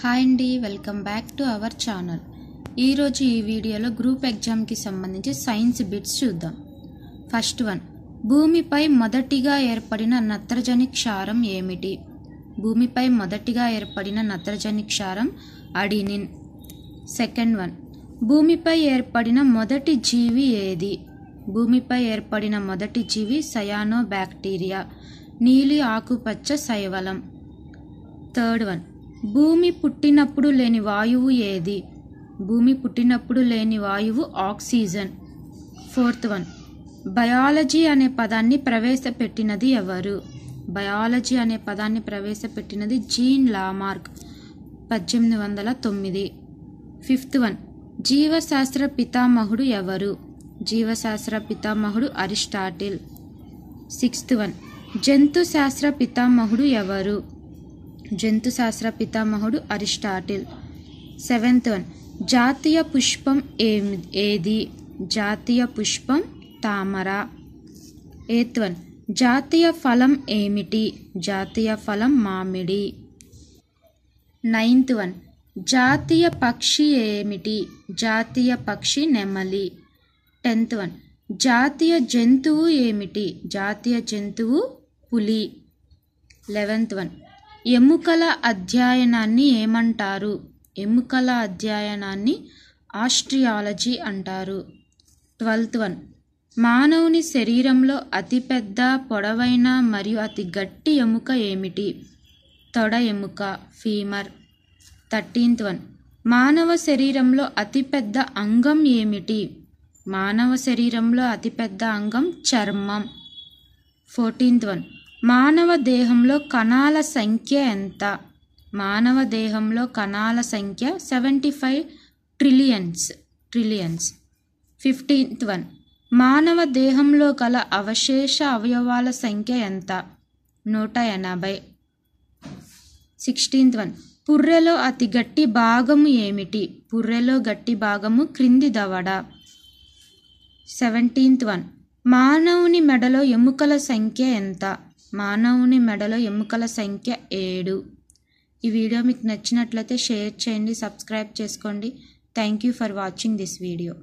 hi అండి welcome back to our channel ఈరోజు ఈ వీడియోలో గ్రూప్ ఎగ్జామ్కి సంబంధించి సైన్స్ బిట్స్ చూద్దాం ఫస్ట్ వన్ భూమిపై మొదటిగా ఏర్పడిన నత్రజని క్షారం ఏమిటి భూమిపై మొదటిగా ఏర్పడిన నత్రజని క్షారం అడినిన్ సెకండ్ వన్ భూమిపై ఏర్పడిన మొదటి జీవి ఏది భూమిపై ఏర్పడిన మొదటి జీవి సయానో బ్యాక్టీరియా నీలి ఆకుపచ్చ శైవలం థర్డ్ వన్ భూమి పుట్టినప్పుడు లేని వాయువు ఏది భూమి పుట్టినప్పుడు లేని వాయువు ఆక్సిజన్ ఫోర్త్ వన్ బయాలజీ అనే పదాన్ని ప్రవేశపెట్టినది ఎవరు బయాలజీ అనే పదాన్ని ప్రవేశపెట్టినది జీన్ లామార్క్ పద్దెనిమిది వందల తొమ్మిది ఫిఫ్త్ వన్ జీవశాస్త్ర పితామహుడు ఎవరు జీవశాస్త్ర పితామహుడు అరిస్టాటిల్ సిక్స్త్ వన్ జంతుశాస్త్ర పితామహుడు ఎవరు జంతుశాస్త్ర పితామహుడు అరిస్టాటిల్ సెవెంత్ వన్ జాతీయ పుష్పం ఏమి ఏది జాతీయ పుష్పం తామర ఎయిత్ వన్ జాతీయ ఫలం ఏమిటి జాతీయ ఫలం మామిడి నైన్త్ వన్ జాతీయ పక్షి ఏమిటి జాతీయ పక్షి నెమలి టెన్త్ వన్ జాతీయ జంతువు ఏమిటి జాతీయ జంతువు పులి లెవెంత్ వన్ ఎముకల అధ్యయనాన్ని ఏమంటారు ఎముకల అధ్యయనాన్ని ఆస్ట్రియాలజీ అంటారు ట్వెల్త్ వన్ మానవుని శరీరంలో అతిపెద్ద పొడవైన మరియు అతి గట్టి ఎముక ఏమిటి తొడ ఎముక ఫీమర్ థర్టీన్త్ వన్ మానవ శరీరంలో అతిపెద్ద అంగం ఏమిటి మానవ శరీరంలో అతిపెద్ద అంగం చర్మం ఫోర్టీన్త్ వన్ మానవ దేహంలో కణాల సంఖ్య ఎంత మానవ దేహంలో కణాల సంఖ్య seventy five trillions trillions fifteenth one మానవ దేహంలో గల అవశేష అవయవాల సంఖ్య ఎంత నూట ఎనభై సిక్స్టీన్త్ వన్ పుర్రెలో అతి గట్టి భాగము ఏమిటి పుర్రెలో గట్టి భాగము క్రింది దవడ సెవెంటీన్త్ వన్ మానవుని మెడలో ఎముకల సంఖ్య ఎంత మానవుని మెడలో ఎముకల సంఖ్య ఏడు ఈ వీడియో మీకు నచ్చినట్లయితే షేర్ చేయండి సబ్స్క్రైబ్ చేసుకోండి thank you for watching this video